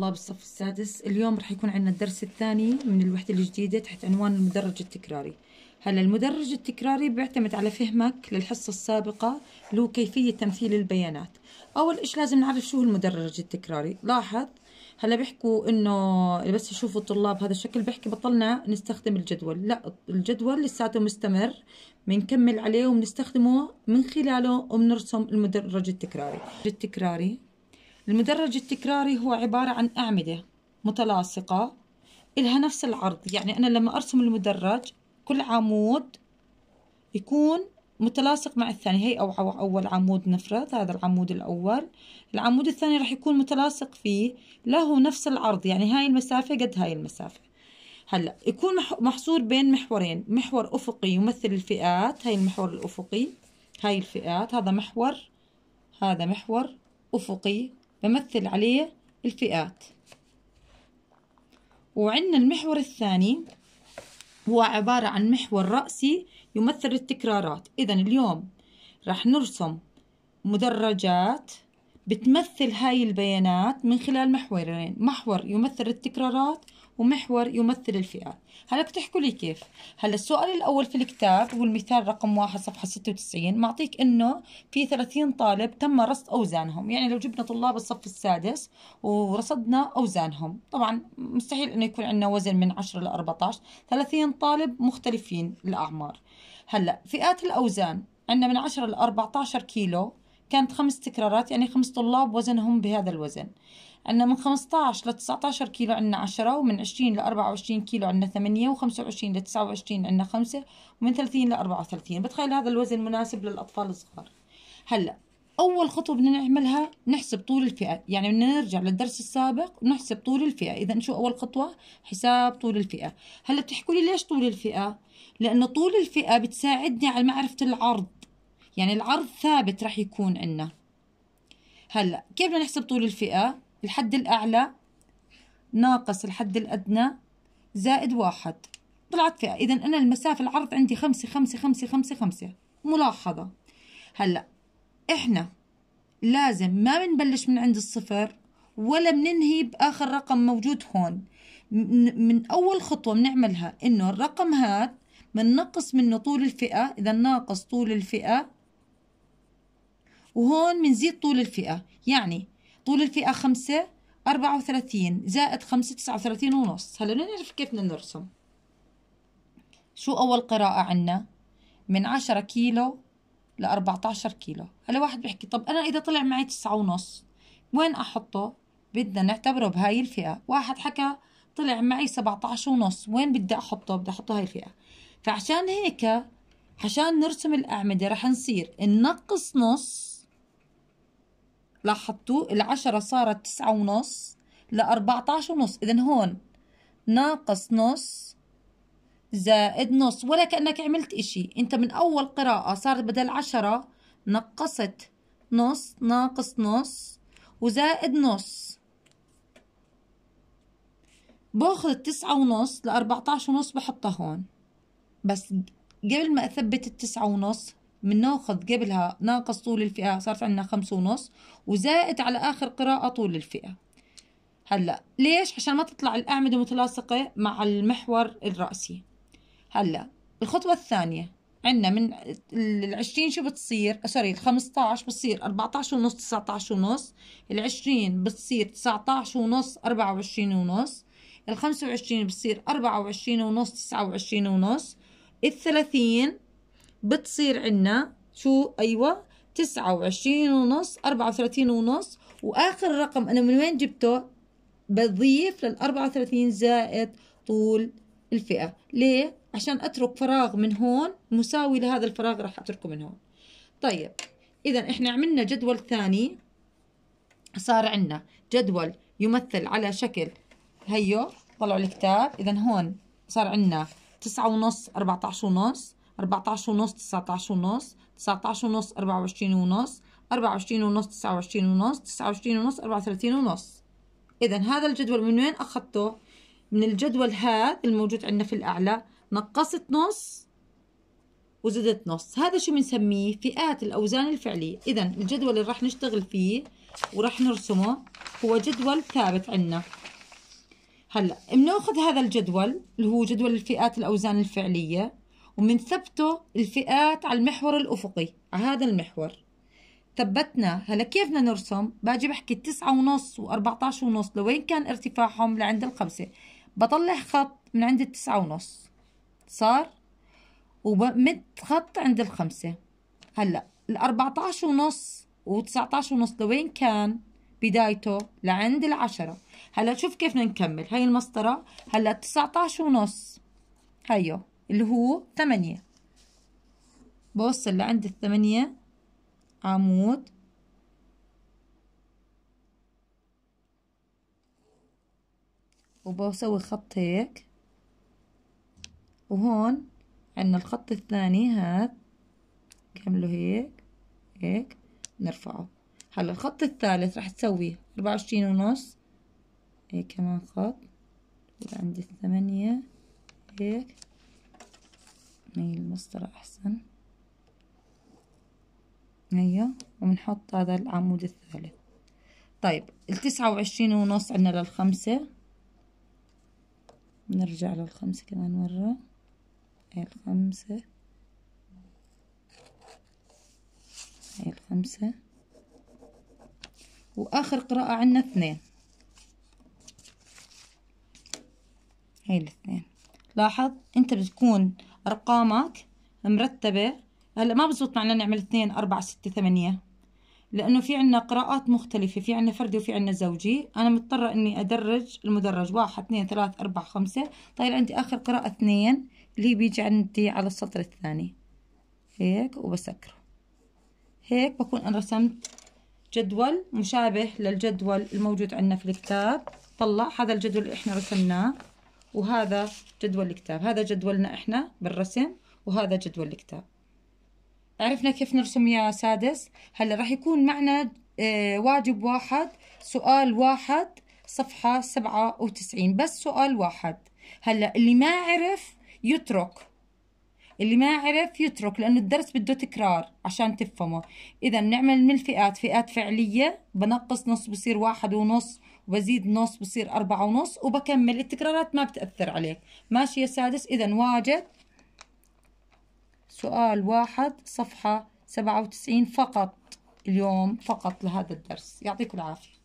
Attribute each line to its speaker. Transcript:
Speaker 1: طلاب الصف السادس اليوم رح يكون عندنا الدرس الثاني من الوحدة الجديدة تحت عنوان المدرج التكراري هلا المدرج التكراري بيعتمد على فهمك للحصة السابقة اللي هو كيفية تمثيل البيانات أول إيش لازم نعرف شو هو المدرج التكراري لاحظ هلا بيحكوا انه بس يشوفوا الطلاب هذا الشكل بيحكي بطلنا نستخدم الجدول لا الجدول لساته مستمر بنكمل عليه وبنستخدمه من خلاله وبنرسم المدرج التكراري التكراري المدرج التكراري هو عبارة عن أعمدة متلاصقة إلها نفس العرض يعني أنا لما أرسم المدرج كل عمود يكون متلاصق مع الثاني هي أو أول عمود نفرض هذا العمود الأول العمود الثاني راح يكون متلاصق فيه له نفس العرض يعني هاي المسافة قد هاي المسافة هلا يكون محصور بين محورين محور أفقي يمثل الفئات هاي المحور الأفقي هاي الفئات هذا محور هذا محور أفقي بمثل عليه الفئات وعندنا المحور الثاني هو عبارة عن محور رأسي يمثل التكرارات إذا اليوم رح نرسم مدرجات بتمثل هاي البيانات من خلال محورين محور يمثل التكرارات ومحور يمثل الفئة هلا بتحكوا لي كيف هلا السؤال الأول في الكتاب والمثال رقم واحد صفحة 96 معطيك إنه في 30 طالب تم رصد أوزانهم يعني لو جبنا طلاب الصف السادس ورصدنا أوزانهم طبعا مستحيل إنه يكون عندنا وزن من 10 ل 14 30 طالب مختلفين الأعمار هلا فئات الأوزان عندنا من 10 ل 14 كيلو كانت خمس تكرارات يعني خمس طلاب وزنهم بهذا الوزن عندنا من 15 ل 19 كيلو عندنا 10 ومن 20 ل 24 كيلو عندنا 8 و25 ل 29 عندنا 5 ومن 30 ل 34 بتخيل هذا الوزن مناسب للأطفال الصغار هلا أول خطوة بدنا نعملها نحسب طول الفئة يعني بدنا نرجع للدرس السابق ونحسب طول الفئة إذا شو أول خطوة حساب طول الفئة هلا بتحكوا لي ليش طول الفئة لأنه طول الفئة بتساعدني على معرفة العرض يعني العرض ثابت رح يكون عندنا هلا كيف بدنا نحسب طول الفئه الحد الاعلى ناقص الحد الادنى زائد واحد طلعت فئه اذا انا المسافه العرض عندي خمسة خمسة خمسة خمسة خمسة ملاحظه هلا احنا لازم ما بنبلش من عند الصفر ولا بننهي باخر رقم موجود هون من اول خطوه بنعملها انه الرقم هذا بننقص منه طول الفئه اذا ناقص طول الفئه وهون بنزيد طول الفئة يعني طول الفئة خمسة أربعة وثلاثين زائد خمسة تسعة وثلاثين ونص هلا بدنا نعرف كيف بدنا نرسم شو أول قراءة عنا من عشرة كيلو لأربعة عشر كيلو هلا واحد بيحكي طب أنا إذا طلع معي تسعة ونص وين أحطه بدنا نعتبره بهاي الفئة واحد حكى طلع معي 17 ونص وين بدي أحطه بدي أحطه هاي الفئة فعشان هيك عشان نرسم الأعمدة رح نصير النقص نص لاحظتوا العشرة صارت تسعة ونص لأربعة عشر ونص إذن هون ناقص نص زائد نص ولا كأنك عملت إشي أنت من أول قراءة صارت بدل عشرة نقصت نص ناقص نص وزائد نص باخذ التسعة ونص لأربعة عشر ونص بحطها هون بس قبل ما أثبت التسعة ونص بناخذ قبلها ناقص طول الفئه صارت عندنا خمسة ونص وزائد على اخر قراءه طول الفئه هلا ليش عشان ما تطلع الاعمده متلاصقه مع المحور الراسي هلا الخطوه الثانيه عندنا من ال20 شو بتصير سوري ال15 بتصير 14 ونص 19 ونص ال20 بتصير 19 ونص 24 ونص ال25 بتصير 24 ونص 29 ونص ال30 بتصير عنا شو أيوة تسعة وعشرين ونص أربعة وثلاثين ونص وآخر رقم أنا من وين جبته بضيف للأربعة وثلاثين زائد طول الفئة ليه؟ عشان أترك فراغ من هون مساوي لهذا الفراغ راح أتركه من هون طيب إذا إحنا عملنا جدول ثاني صار عنا جدول يمثل على شكل هيو طلعوا الكتاب إذا هون صار عنا تسعة ونص أربعة ونص 14 ونص 19 ونص 19 ونص 24 ونص 24 ونص 29 ونص 29 ونص 34 ونص اذا هذا الجدول من وين اخذته من الجدول هذا الموجود عندنا في الاعلى نقصت نص وزدت نص هذا شو بنسميه فئات الاوزان الفعليه اذا الجدول اللي راح نشتغل فيه وراح نرسمه هو جدول ثابت عندنا هلا بناخذ هذا الجدول اللي هو جدول الفئات الاوزان الفعليه ومنثبته الفئات على المحور الأفقي على هذا المحور ثبتنا هلا كيف بدنا نرسم باجي بحكي تسعة ونص و14 ونص لوين كان ارتفاعهم لعند الخمسة بطلع خط من عند التسعة ونص صار وبمد خط عند الخمسة هلا ال14 ونص و19 ونص لوين كان بدايته لعند العشرة هلا شوف كيف بدنا نكمل هاي المسطرة هلا 19 ونص هيو اللي هو ثمانية بوصل لعند الثمانية عمود وبسوي خط هيك وهون عندنا الخط الثاني هاد كمله هيك هيك نرفعه هلا الخط الثالث راح تسوي أربعة وعشرين ونص هيك كمان خط لعند الثمانية هيك نيل المسطرة أحسن هيا أيوة، وبنحط هذا العمود الثالث طيب التسعة وعشرين ونص عنا للخمسة نرجع للخمسة كمان مرة هاي الخمسة هاي الخمسة وآخر قراءة عنا اثنين هاي الاثنين لاحظ انت بتكون أرقامك مرتبة هلا ما بزبط معنا نعمل اثنين أربعة ستة ثمانية لأنه في عنا قراءات مختلفة في عنا فردي وفي عنا زوجي أنا مضطرة إني أدرج المدرج واحد اثنين ثلاث أربعة خمسة طيب عندي آخر قراءة اثنين اللي بيجي عندي على السطر الثاني هيك وبسكره هيك بكون أنا رسمت جدول مشابه للجدول الموجود عندنا في الكتاب طلع هذا الجدول اللي احنا رسمناه وهذا جدول الكتاب هذا جدولنا احنا بالرسم وهذا جدول الكتاب عرفنا كيف نرسم يا سادس هلا راح يكون معنا آه، واجب واحد سؤال واحد صفحة سبعة وتسعين بس سؤال واحد هلا اللي ما عرف يترك اللي ما عرف يترك لأنه الدرس بده تكرار عشان تفهمه إذا بنعمل من الفئات فئات فعلية بنقص نص بصير واحد ونص وبزيد نص بصير أربعة ونص وبكمل التكرارات ما بتأثر عليك ماشي يا سادس إذا واجد سؤال واحد صفحة سبعة وتسعين فقط اليوم فقط لهذا الدرس يعطيكم العافية